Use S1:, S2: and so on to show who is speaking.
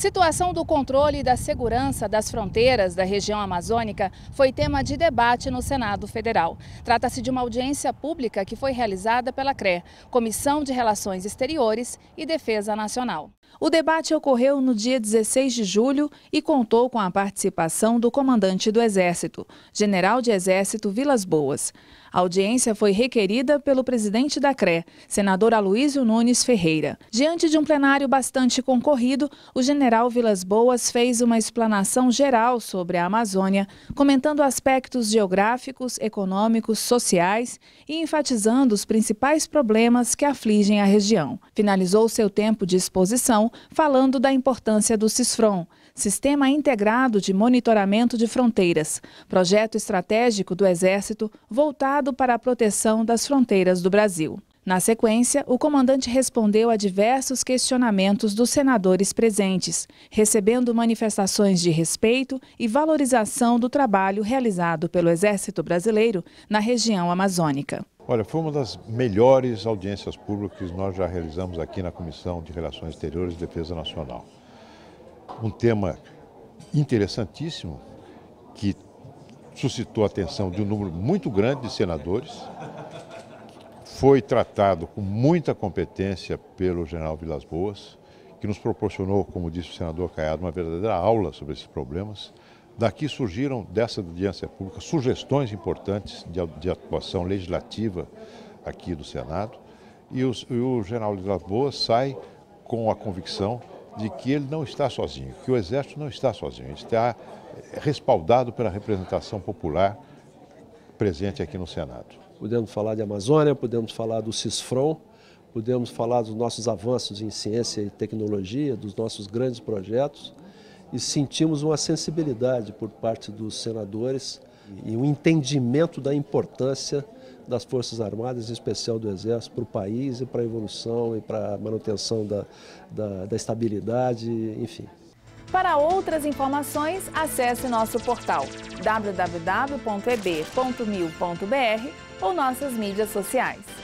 S1: Situação do controle e da segurança das fronteiras da região amazônica foi tema de debate no Senado Federal. Trata-se de uma audiência pública que foi realizada pela CRE, Comissão de Relações Exteriores e Defesa Nacional. O debate ocorreu no dia 16 de julho e contou com a participação do comandante do Exército, General de Exército Vilas Boas. A audiência foi requerida pelo presidente da CRE, senador Aloysio Nunes Ferreira. Diante de um plenário bastante concorrido, o general General Vilas Boas fez uma explanação geral sobre a Amazônia, comentando aspectos geográficos, econômicos, sociais e enfatizando os principais problemas que afligem a região. Finalizou seu tempo de exposição falando da importância do CISFRON, Sistema Integrado de Monitoramento de Fronteiras, projeto estratégico do Exército voltado para a proteção das fronteiras do Brasil. Na sequência, o comandante respondeu a diversos questionamentos dos senadores presentes, recebendo manifestações de respeito e valorização do trabalho realizado pelo Exército Brasileiro na região amazônica.
S2: Olha, foi uma das melhores audiências públicas que nós já realizamos aqui na Comissão de Relações Exteriores e Defesa Nacional. Um tema interessantíssimo que suscitou a atenção de um número muito grande de senadores, foi tratado com muita competência pelo general Vilas Boas, que nos proporcionou, como disse o senador Caiado, uma verdadeira aula sobre esses problemas. Daqui surgiram, dessa audiência pública, sugestões importantes de, de atuação legislativa aqui do Senado. E, os, e o general Vilas Boas sai com a convicção de que ele não está sozinho, que o Exército não está sozinho, ele está eh, respaldado pela representação popular presente aqui no Senado. Podemos falar de Amazônia, podemos falar do
S3: CISFRON, podemos falar dos nossos avanços em ciência e tecnologia, dos nossos grandes projetos. E sentimos uma sensibilidade por parte dos senadores e um entendimento da importância das Forças Armadas, em especial do Exército, para o país e para a evolução e para a manutenção da, da, da estabilidade, enfim.
S1: Para outras informações, acesse nosso portal www.eb.mil.br ou nossas mídias sociais.